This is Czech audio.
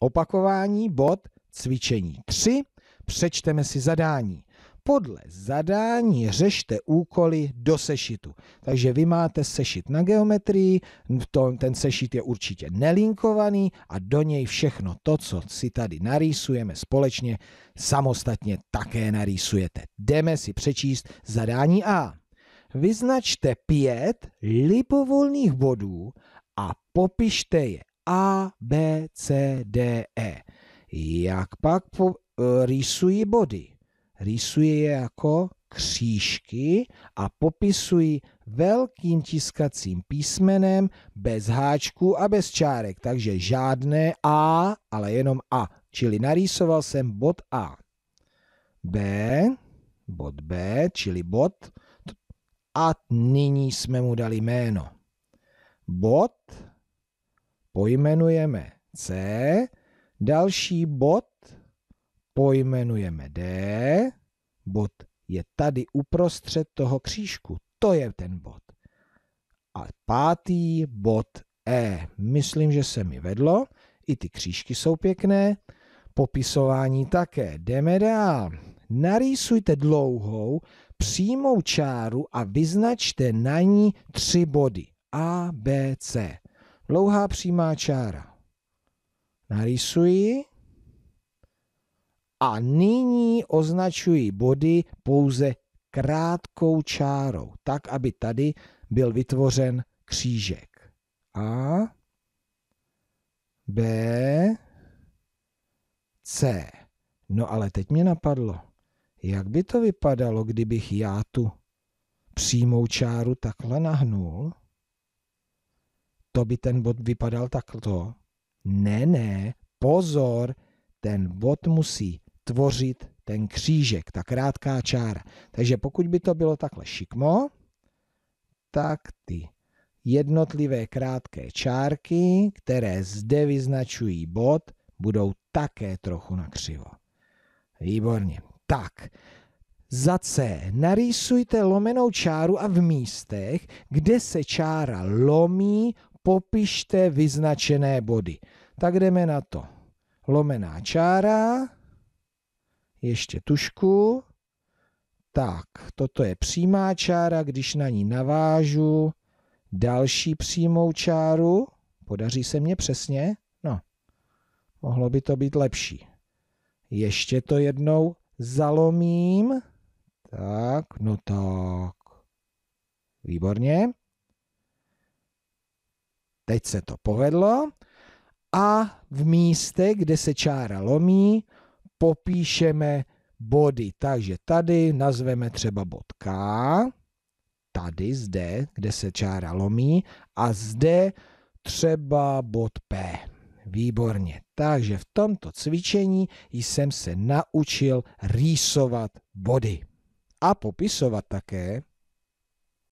Opakování, bod, cvičení 3. Přečteme si zadání. Podle zadání řešte úkoly do sešitu. Takže vy máte sešit na geometrii, ten sešit je určitě nelinkovaný a do něj všechno to, co si tady narýsujeme společně, samostatně také narýsujete. Jdeme si přečíst zadání A. Vyznačte pět libovolných bodů a popište je. A, B, C, D, E. Jak pak po, e, rýsují body? Rýsují je jako křížky a popisují velkým tiskacím písmenem bez háčku a bez čárek, takže žádné A, ale jenom A. Čili narýsoval jsem bod A. B, bod B, čili bod a nyní jsme mu dali jméno. Bod pojmenujeme C, další bod pojmenujeme D, bod je tady uprostřed toho křížku, to je ten bod. A pátý bod E, myslím, že se mi vedlo, i ty křížky jsou pěkné, popisování také. Jdeme dál. Narýsujte dlouhou přímou čáru a vyznačte na ní tři body A, B, C. Dlouhá přímá čára. Narysuji a nyní označuji body pouze krátkou čárou, tak, aby tady byl vytvořen křížek. A, B, C. No ale teď mě napadlo, jak by to vypadalo, kdybych já tu přímou čáru takhle nahnul? to by ten bod vypadal takto. Ne, ne, pozor, ten bod musí tvořit ten křížek, ta krátká čára. Takže pokud by to bylo takhle šikmo, tak ty jednotlivé krátké čárky, které zde vyznačují bod, budou také trochu nakřivo. Výborně. Tak, za C narýsujte lomenou čáru a v místech, kde se čára lomí, popište vyznačené body. Tak jdeme na to. Lomená čára, ještě tušku, tak, toto je přímá čára, když na ní navážu další přímou čáru, podaří se mně přesně? No, mohlo by to být lepší. Ještě to jednou zalomím. Tak, no tak. Výborně. Teď se to povedlo a v místě, kde se čára lomí, popíšeme body. Takže tady nazveme třeba bod K, tady, zde, kde se čára lomí a zde třeba bod P. Výborně. Takže v tomto cvičení jsem se naučil rýsovat body a popisovat také.